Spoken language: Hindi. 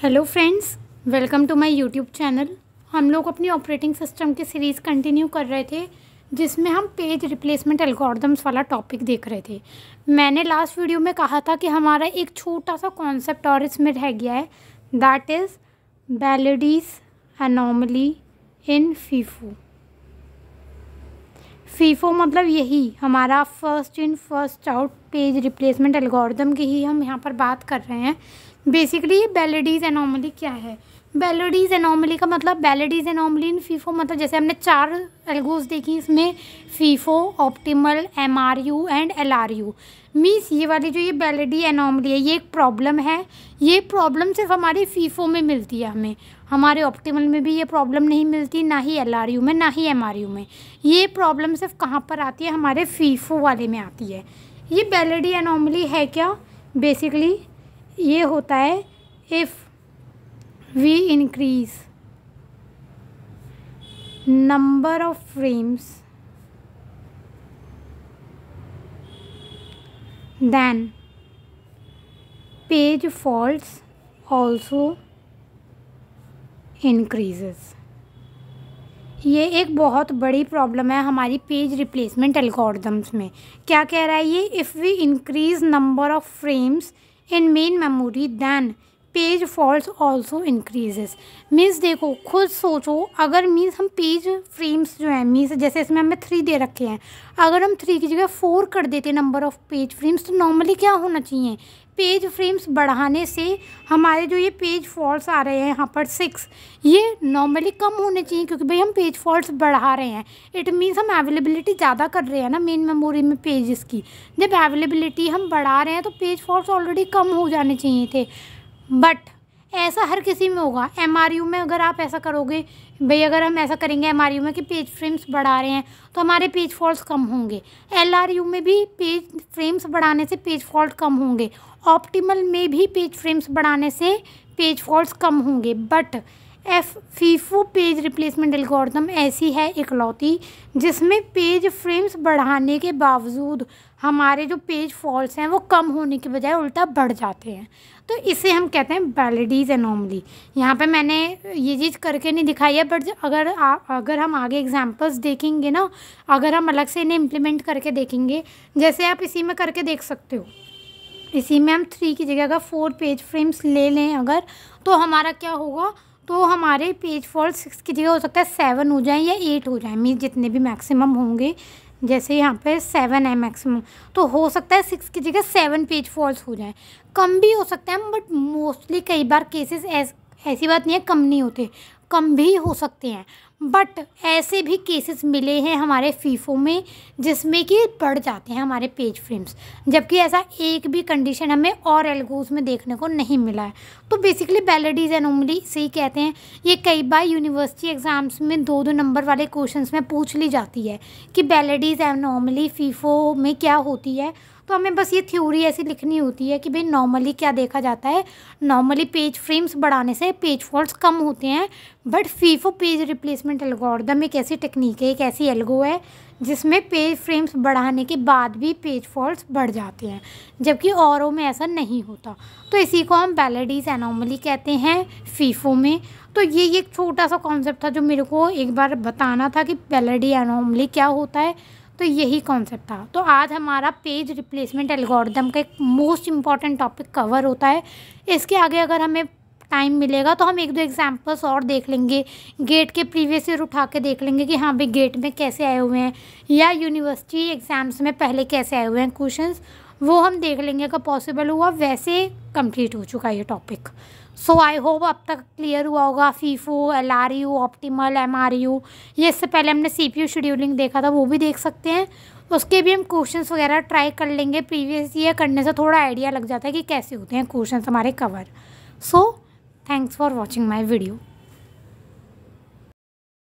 hello friends welcome to my YouTube channel हम लोग अपनी ऑपरेटिंग सिस्टम की सीरीज़ कंटिन्यू कर रहे थे जिसमें हम पेज रिप्लेसमेंट एल्गोरिदम्स वाला टॉपिक देख रहे थे मैंने लास्ट वीडियो में कहा था कि हमारा एक छोटा सा कॉन्सेप्ट और इसमें रह गया है that is Belady's anomaly in FIFO FIFO मतलब यही हमारा first in first out page replacement algorithm की ही हम यहाँ पर बात कर रहे हैं बेसिकली ये बेलेडीज एनोमली क्या है बेलेडीज एनोमली का मतलब बेलेडीज एनोमली इन फीफो मतलब जैसे हमने चार एल्गोज देखी इसमें FIFO optimal M R U and L R U means ये वाली जो ये बेलेडी एनोमली है ये एक प्रॉब्लम है ये प्रॉब्लम सिर्फ हमारे फीफो में मिलती है हमें हमारे ऑप्टिमल में भी ये प्रॉब्लम नहीं मिलती ना ही एल आर यू में ना ही एम आर यू में ये प्रॉब्लम सिर्फ कहाँ पर आती है हमारे फीफो वाले में आती है ये बेलेडी एनोमली है क्या बेसिकली ये होता है if we increase number of frames then page faults also increases ये एक बहुत बड़ी प्रॉब्लम है हमारी पेज रिप्लेसमेंट एल्गोरिदम्स में क्या कह रहा है ये if we increase number of frames and made Mamuri than page fault also increases means देखो खुद सोचो अगर मीन्स हम पेज फ्रेम्स जो है मीन्स जैसे इसमें हमें थ्री दे रखे हैं अगर हम थ्री की जगह फोर कर देते नंबर ऑफ़ पेज फ्रेम्स तो नॉर्मली क्या होना चाहिए पेज फ्रेम्स बढ़ाने से हमारे जो ये पेज फॉल्ट्स आ रहे हैं यहाँ पर सिक्स ये नॉर्मली कम होने चाहिए क्योंकि भाई हम पेज फॉल्ट्स बढ़ा रहे हैं इट मीन्स हम अवेलेबिलिटी ज़्यादा कर रहे हैं ना मेन मेमोरी में पेजेस की जब अवेलेबिलिटी हम बढ़ा रहे हैं तो पेज फॉल्ट्स ऑलरेडी कम हो जाने चाहिए थे बट ऐसा हर किसी में होगा एम में अगर आप ऐसा करोगे भाई अगर हम ऐसा करेंगे एम में कि पेज फ्रेम्स बढ़ा रहे हैं तो हमारे पेज फॉल्ट कम होंगे एल में भी पेज फ्रेम्स बढ़ाने से पेज फॉल्ट कम होंगे ऑप्टिमल में भी पेज फ्रेम्स बढ़ाने से पेज फॉल्ट कम होंगे but F FIFO page replacement algorithm ऐसी है इकलौती जिसमें पेज फ्रेम्स बढ़ाने के बावजूद हमारे जो पेज फॉल्स हैं वो कम होने के बजाय उल्टा बढ़ जाते हैं तो इसे हम कहते हैं बैलेडीज एनोमली यहाँ पे मैंने ये चीज़ करके नहीं दिखाई है बट अगर आ, अगर हम आगे एग्जांपल्स देखेंगे ना अगर हम अलग से इन्हें इम्प्लीमेंट करके देखेंगे जैसे आप इसी में करके देख सकते हो इसी में हम थ्री की जगह अगर फोर पेज फ्रेम्स ले लें अगर तो हमारा क्या होगा तो हमारे पेज फॉल सिक्स की जगह हो सकता है सेवन हो जाए या एट हो जाए मीन जितने भी मैक्सिमम होंगे जैसे यहाँ पे सेवन है मैक्सिमम तो हो सकता है सिक्स की जगह सेवन पेज फॉल्स हो जाए कम भी हो सकता है बट मोस्टली कई बार केसेस ऐस ऐसी बात नहीं है कम नहीं होते कम भी हो सकते हैं बट ऐसे भी केसेस मिले हैं हमारे फीफो में जिसमें कि बढ़ जाते हैं हमारे पेज फ्रेम्स जबकि ऐसा एक भी कंडीशन हमें और एल्गोज में देखने को नहीं मिला है तो बेसिकली एंड उमली से ही कहते हैं ये कई बार यूनिवर्सिटी एग्ज़ाम्स में दो दो नंबर वाले क्वेश्चन में पूछ ली जाती है कि एंड उमली फीफो में क्या होती है तो हमें बस ये थ्योरी ऐसी लिखनी होती है कि भाई नॉर्मली क्या देखा जाता है नॉर्मली पेज फ्रेम्स बढ़ाने से पेज फॉल्ट कम होते हैं but FIFO page replacement algorithm एक ऐसी टेक्निक है एक ऐसी एल्गो है जिसमें पेज फ्रेम्स बढ़ाने के बाद भी पेज फॉल्ट बढ़ जाते हैं जबकि औरों में ऐसा नहीं होता तो इसी को हम बैलेडीज एनॉमली कहते हैं फीफो में तो ये एक छोटा सा कॉन्सेप्ट था जो मेरे को एक बार बताना था कि बैलेडी एनॉमली क्या होता है तो यही कॉन्सेप्ट था तो आज हमारा पेज रिप्लेसमेंट एल्गोरिदम का एक मोस्ट इम्पॉर्टेंट टॉपिक कवर होता है इसके आगे अगर हमें टाइम मिलेगा तो हम एक दो एग्जाम्पल्स और देख लेंगे गेट के प्रीवियस ईयर उठा के देख लेंगे कि हाँ भाई गेट में कैसे आए हुए हैं या यूनिवर्सिटी एग्ज़ाम्स में पहले कैसे आए हुए हैं क्वेश्चंस वो हम देख लेंगे अगर पॉसिबल हुआ वैसे कंप्लीट हो चुका है ये टॉपिक सो आई होप अब तक क्लियर हुआ होगा FIFO L R U optimal M R U ये इससे पहले हमने सी पी यू शेड्यूलिंग देखा था वो भी देख सकते हैं उसके भी हम क्वेश्चन वगैरह ट्राई कर लेंगे प्रीवियस ईयर करने से थोड़ा आइडिया लग जाता है कि कैसे होते हैं क्वेश्चन हमारे cover so thanks for watching my video